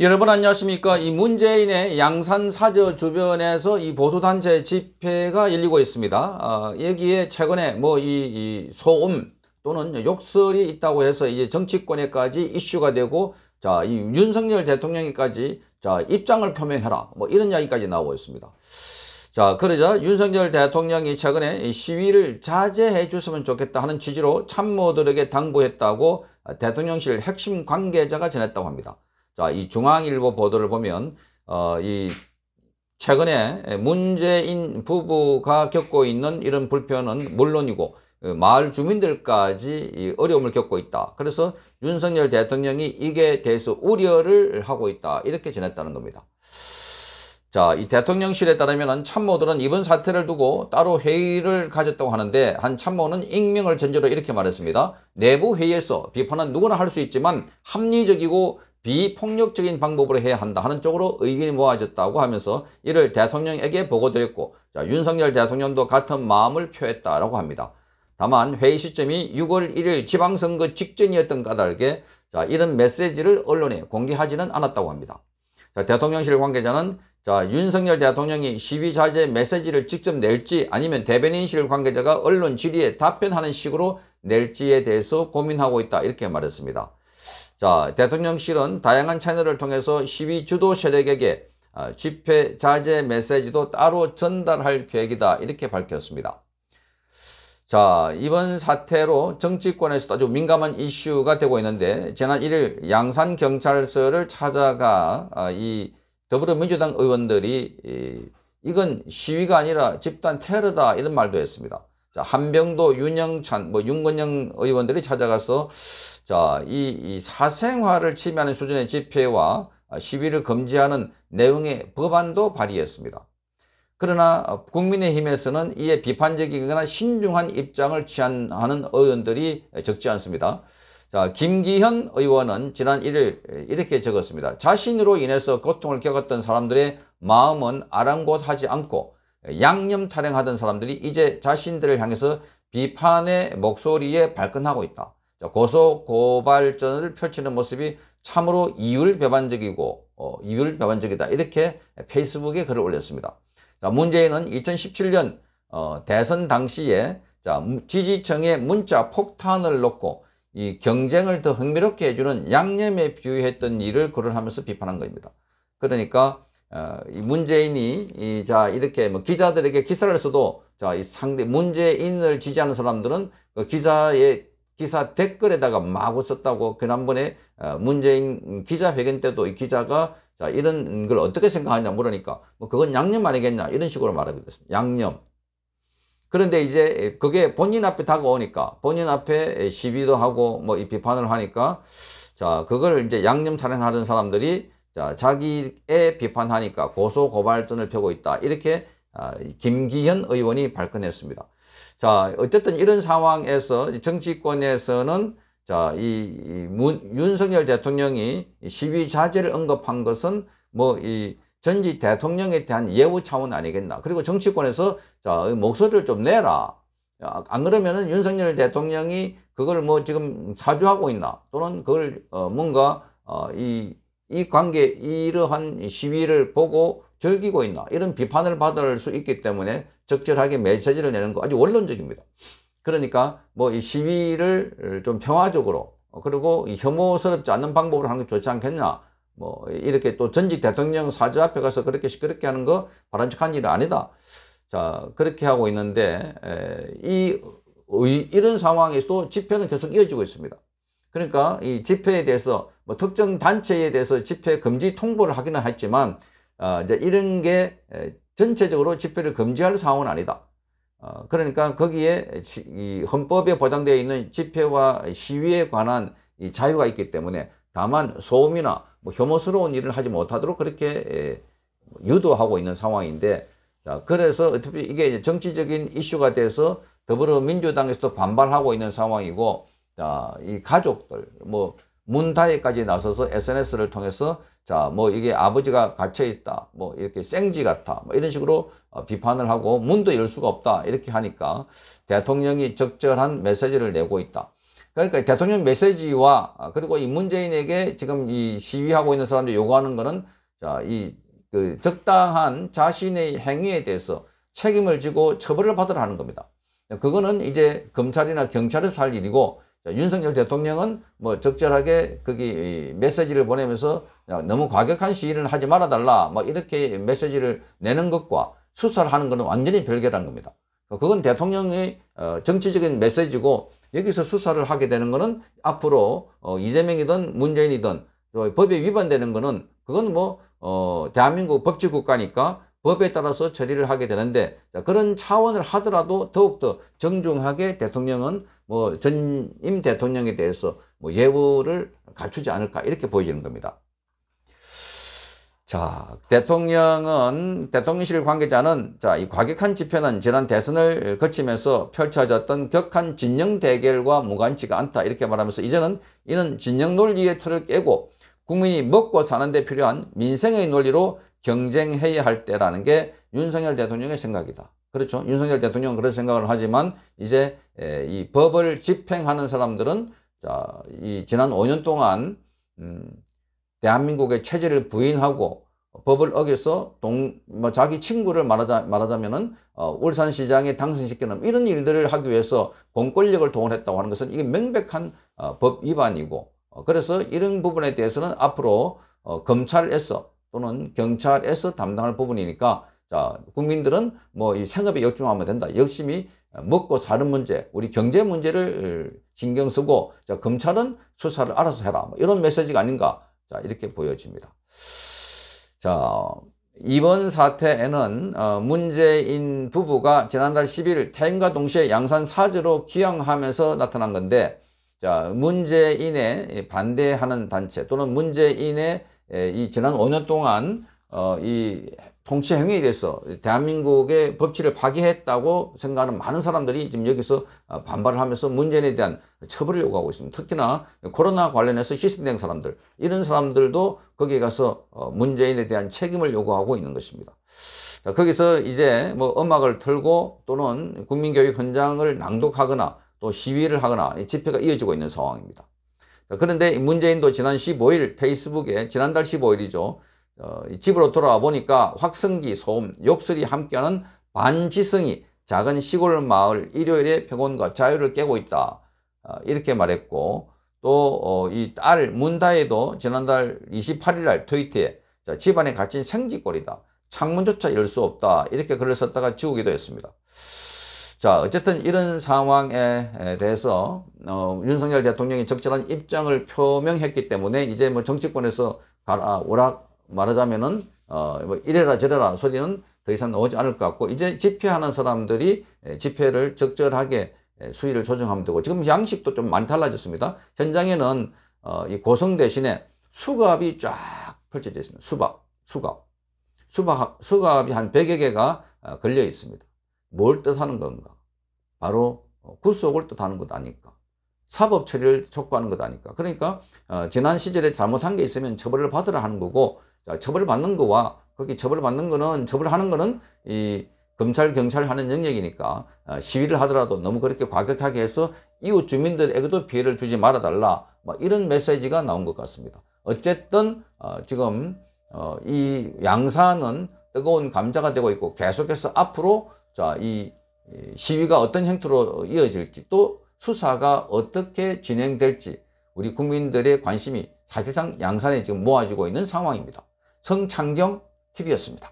여러분 안녕하십니까 이 문재인의 양산사저 주변에서 이 보수단체 집회가 열리고 있습니다 어, 여기에 최근에 뭐이 이 소음 또는 욕설이 있다고 해서 이제 정치권에까지 이슈가 되고 자이 윤석열 대통령에까지 자 입장을 표명해라 뭐 이런 이야기까지 나오고 있습니다 자 그러자 윤석열 대통령이 최근에 시위를 자제해 주으면 좋겠다 하는 취지로 참모들에게 당부했다고 대통령실 핵심 관계자가 전했다고 합니다 자, 이 중앙일보 보도를 보면 어, 이 최근에 문재인 부부가 겪고 있는 이런 불편은 물론이고 그 마을 주민들까지 어려움을 겪고 있다. 그래서 윤석열 대통령이 이게 대해서 우려를 하고 있다. 이렇게 전했다는 겁니다. 자, 이 대통령실에 따르면 참모들은 이번 사태를 두고 따로 회의를 가졌다고 하는데 한 참모는 익명을 전제로 이렇게 말했습니다. 내부 회의에서 비판은 누구나 할 수 있지만 합리적이고 비폭력적인 방법으로 해야 한다 하는 쪽으로 의견이 모아졌다고 하면서 이를 대통령에게 보고드렸고 자, 윤석열 대통령도 같은 마음을 표했다라고 합니다. 다만 회의 시점이 6월 1일 지방선거 직전이었던 까닭에 자, 이런 메시지를 언론에 공개하지는 않았다고 합니다. 자, 대통령실 관계자는 자, 윤석열 대통령이 시위 자제 메시지를 직접 낼지 아니면 대변인실 관계자가 언론 질의에 답변하는 식으로 낼지에 대해서 고민하고 있다 이렇게 말했습니다. 자, 대통령실은 다양한 채널을 통해서 시위 주도 세력에게 아, 집회 자제 메시지도 따로 전달할 계획이다 이렇게 밝혔습니다. 자 이번 사태로 정치권에서 아주 민감한 이슈가 되고 있는데 지난 1일 양산경찰서를 찾아가 아, 이 더불어민주당 의원들이 이건 시위가 아니라 집단 테러다 이런 말도 했습니다. 자, 한병도, 윤영찬, 뭐 윤건영 의원들이 찾아가서 자, 이, 이 사생활을 침해하는 수준의 집회와 시위를 금지하는 내용의 법안도 발의했습니다. 그러나 국민의힘에서는 이에 비판적이거나 신중한 입장을 취하는 의원들이 적지 않습니다. 자, 김기현 의원은 지난 1일 이렇게 적었습니다. 자신으로 인해서 고통을 겪었던 사람들의 마음은 아랑곳하지 않고 양념 타령하던 사람들이 이제 자신들을 향해서 비판의 목소리에 발끈하고 있다. 고소 고발전을 펼치는 모습이 참으로 이율 배반적이고 어, 이율 배반적이다 이렇게 페이스북에 글을 올렸습니다. 자, 문재인은 2017년 어, 대선 당시에 자, 지지층의 문자 폭탄을 놓고 이 경쟁을 더 흥미롭게 해주는 양념에 비유했던 일을 글을 하면서 비판한 겁니다. 그러니까 어, 이 문재인이 이, 자 이렇게 뭐 기자들에게 기사를 써도 자, 이 상대 문재인을 지지하는 사람들은 그기자의 기사 댓글에다가 마구 썼다고 지난번에 어, 문재인 기자회견 때도 이 기자가 자 이런 걸 어떻게 생각하냐 물으니까 뭐 그건 양념 아니겠냐 이런 식으로 말하게 됐습니다. 양념. 그런데 이제 그게 본인 앞에 다가오니까 본인 앞에 시비도 하고 뭐 이 비판을 하니까 자 그걸 이제 양념 탄핵하는 사람들이 자 자기의 비판하니까 고소 고발전을 펴고 있다 이렇게 아, 김기현 의원이 발끈했습니다. 자, 어쨌든 이런 상황에서 정치권에서는 자, 이, 이 문, 윤석열 대통령이 시위 자제를 언급한 것은 뭐 이 전직 대통령에 대한 예우 차원 아니겠나. 그리고 정치권에서 자, 목소리를 좀 내라. 안 그러면은 윤석열 대통령이 그걸 뭐 지금 사주하고 있나 또는 그걸 어 뭔가 어이이 관계 이러한 시위를 보고 즐기고 있나 이런 비판을 받을 수 있기 때문에 적절하게 메시지를 내는 거 아주 원론적입니다. 그러니까 뭐 이 시위를 좀 평화적으로 그리고 혐오스럽지 않는 방법으로 하는 게 좋지 않겠냐 뭐 이렇게 또 전직 대통령 사저 앞에 가서 그렇게 시끄럽게 하는 거 바람직한 일이 아니다. 자 그렇게 하고 있는데 이 이런 상황에서도 집회는 계속 이어지고 있습니다. 그러니까 이 집회에 대해서 뭐 특정 단체에 대해서 집회 금지 통보를 하기는 했지만 어, 이제 이런 게 전체적으로 집회를 금지할 사항은 아니다. 어, 그러니까 거기에 시, 헌법에 보장되어 있는 집회와 시위에 관한 자유가 있기 때문에 다만 소음이나 뭐 혐오스러운 일을 하지 못하도록 그렇게 에, 유도하고 있는 상황인데 자, 그래서 어차피 이게 정치적인 이슈가 돼서 더불어민주당에서도 반발하고 있는 상황이고 자, 이 가족들 뭐 문다이까지 나서서 SNS를 통해서 자, 뭐 이게 아버지가 갇혀 있다. 뭐 이렇게 생쥐 같아. 뭐 이런 식으로 어, 비판을 하고 문도 열 수가 없다. 이렇게 하니까 대통령이 적절한 메시지를 내고 있다. 그러니까 대통령 메시지와 아, 그리고 이 문재인에게 지금 이 시위하고 있는 사람들이 요구하는 거는 자, 이 그 적당한 자신의 행위에 대해서 책임을 지고 처벌을 받으라는 겁니다. 그거는 이제 검찰이나 경찰에서 할 일이고 자, 윤석열 대통령은 뭐 적절하게 거기 메시지를 보내면서 너무 과격한 시위는 하지 말아달라 뭐 이렇게 메시지를 내는 것과 수사를 하는 것은 완전히 별개라는 겁니다. 그건 대통령의 어, 정치적인 메시지고 여기서 수사를 하게 되는 것은 앞으로 어, 이재명이든 문재인이든 법에 위반되는 것은 그건 뭐 어, 대한민국 법치국가니까 법에 따라서 처리를 하게 되는데 그런 차원을 하더라도 더욱더 정중하게 대통령은 뭐 전 임 대통령에 대해서 뭐 예우를 갖추지 않을까 이렇게 보여지는 겁니다. 자, 대통령은 대통령실 관계자는 자, 이 과격한 집회는 지난 대선을 거치면서 펼쳐졌던 격한 진영 대결과 무관치가 않다 이렇게 말하면서 이제는 이는 진영 논리의 틀을 깨고 국민이 먹고 사는 데 필요한 민생의 논리로 경쟁해야 할 때라는 게 윤석열 대통령의 생각이다. 그렇죠. 윤석열 대통령은 그런 생각을 하지만 이제 이 법을 집행하는 사람들은 자, 이 지난 5년 동안 음, 대한민국의 체제를 부인하고 법을 어겨서 동, 뭐 자기 친구를 말하자, 말하자면은, 어, 울산시장에 당선시키는 이런 일들을 하기 위해서 공권력을 동원했다고 하는 것은 이게 명백한 어, 법 위반이고, 어, 그래서 이런 부분에 대해서는 앞으로 어, 검찰에서 또는 경찰에서 담당할 부분이니까 자, 국민들은 뭐 이 생업에 열중하면 된다. 열심히 먹고 사는 문제, 우리 경제 문제를 어, 신경 쓰고, 자, 검찰은 수사를 알아서 해라. 뭐 이런 메시지가 아닌가. 자, 이렇게 보여집니다. 자, 이번 사태에는 어, 문재인 부부가 지난달 10일 퇴임과 동시에 양산 사주로 귀향하면서 나타난 건데, 자, 문재인에 반대하는 단체 또는 문재인의 이 지난 5년 동안 어, 이 통치 행위에 대해서 대한민국의 법치를 파괴했다고 생각하는 많은 사람들이 지금 여기서 어, 반발을 하면서 문재인에 대한 처벌을 요구하고 있습니다. 특히나 코로나 관련해서 희생된 사람들, 이런 사람들도 거기에 가서 어, 문재인에 대한 책임을 요구하고 있는 것입니다. 거기서 이제 뭐 음악을 틀고 또는 국민교육 현장을 낭독하거나 또 시위를 하거나 집회가 이어지고 있는 상황입니다. 그런데 문재인도 지난 15일 페이스북에 지난달 15일이죠. 어, 집으로 돌아와 보니까 확성기, 소음, 욕설이 함께하는 반지성이 작은 시골 마을 일요일에 평온과 자유를 깨고 있다. 어, 이렇게 말했고 또 이딸 어, 문다에도 지난달 28일 날 트위터에 자, 집안에 갇힌 생쥐꼴이다. 창문조차 열 수 없다. 이렇게 글을 썼다가 지우기도 했습니다. 자 어쨌든 이런 상황에 대해서 어, 윤석열 대통령이 적절한 입장을 표명했기 때문에 이제 뭐 정치권에서 가라 오락 말하자면은 어뭐 이래라 저래라 소리는 더 이상 나오지 않을 것 같고 이제 집회하는 사람들이 예, 집회를 적절하게 예, 수위를 조정하면 되고 지금 양식도 좀 많이 달라졌습니다. 현장에는 어, 이 고성 대신에 수갑이 쫙 펼쳐져 있습니다. 수박, 수갑. 수박, 수갑이 한 100여 개가 어, 걸려 있습니다. 뭘 뜻하는 건가? 바로 어, 구속을 뜻하는 것 아닐까? 사법 처리를 촉구하는 것 아닐까? 그러니까 어, 지난 시절에 잘못한 게 있으면 처벌을 받으라 하는 거고 자, 처벌을 받는 거와 거기 처벌을 받는 거는 처벌하는 거는 이 검찰 경찰 하는 영역이니까 어, 시위를 하더라도 너무 그렇게 과격하게 해서 이웃 주민들에게도 피해를 주지 말아달라 뭐 이런 메시지가 나온 것 같습니다. 어쨌든 어, 지금 어, 이 양산은 뜨거운 감자가 되고 있고 계속해서 앞으로 자, 이 시위가 어떤 형태로 이어질지 또 수사가 어떻게 진행될지 우리 국민들의 관심이 사실상 양산에 지금 모아지고 있는 상황입니다. 성창경 TV였습니다.